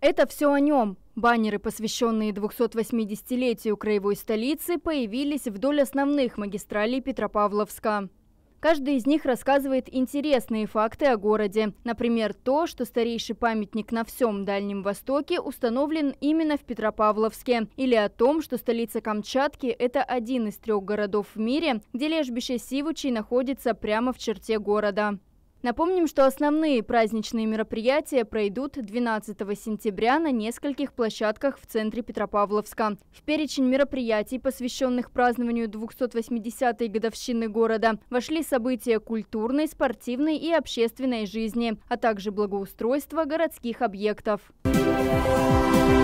Это все о нем. Баннеры, посвященные 280-летию краевой столицы, появились вдоль основных магистралей Петропавловска. Каждый из них рассказывает интересные факты о городе. Например, то, что старейший памятник на всем Дальнем Востоке установлен именно в Петропавловске. Или о том, что столица Камчатки – это один из трех городов в мире, где лежбище Сивучей находится прямо в черте города. Напомним, что основные праздничные мероприятия пройдут 12 сентября на нескольких площадках в центре Петропавловска. В перечень мероприятий, посвященных празднованию 280-й годовщины города, вошли события культурной, спортивной и общественной жизни, а также благоустройство городских объектов. Музыка